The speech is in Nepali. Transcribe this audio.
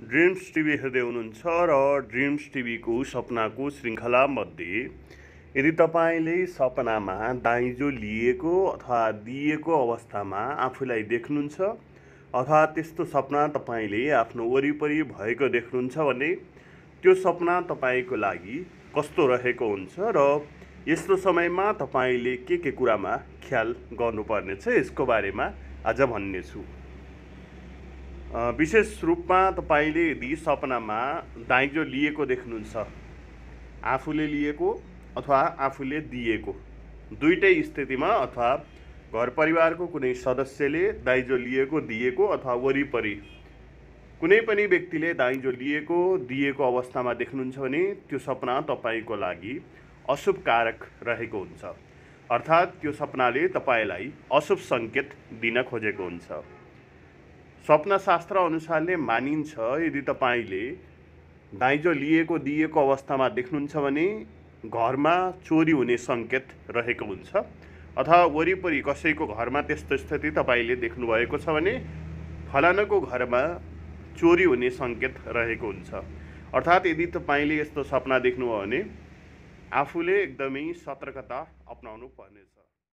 ड्रिम्स टिभी हेर्दै हुनुहुन्छ र ड्रिम्स टिभीको सपनाको मध्ये यदि तपाईँले सपनामा दाइजो लिएको अथवा दिएको अवस्थामा आफूलाई देख्नुहुन्छ अथवा त्यस्तो सपना तपाईँले आफ्नो वरिपरि भएको देख्नुहुन्छ भने त्यो सपना तपाईँको लागि कस्तो रहेको हुन्छ र यस्तो समयमा तपाईँले के के कुरामा ख्याल गर्नुपर्नेछ यसको बारेमा आज भन्नेछु विशेष रूपमा तपाईँले यदि सपनामा दाइजो लिएको देख्नुहुन्छ आफूले लिएको अथवा आफूले दिएको दुइटै स्थितिमा अथवा घर परिवारको कुनै सदस्यले दाइजो लिएको दिएको अथवा वरिपरि कुनै पनि व्यक्तिले दाइजो लिएको दिएको अवस्थामा देख्नुहुन्छ भने त्यो सपना तपाईँको लागि अशुभकारक रहेको हुन्छ अर्थात् त्यो सपनाले तपाईँलाई अशुभ सङ्केत दिन खोजेको हुन्छ सपनाशास्त्र अनुसारले मानिन्छ यदि तपाईँले दाइजो लिएको दिएको अवस्थामा देख्नुहुन्छ भने घरमा चोरी हुने सङ्केत रहेको हुन्छ अथवा वरिपरि कसैको घरमा त्यस्तो स्थिति तपाईँले देख्नुभएको छ भने फलानाको घरमा चोरी हुने सङ्केत रहेको हुन्छ अर्थात् यदि तपाईँले यस्तो सपना देख्नुभयो भने आफूले एकदमै सतर्कता अप्नाउनु पर्नेछ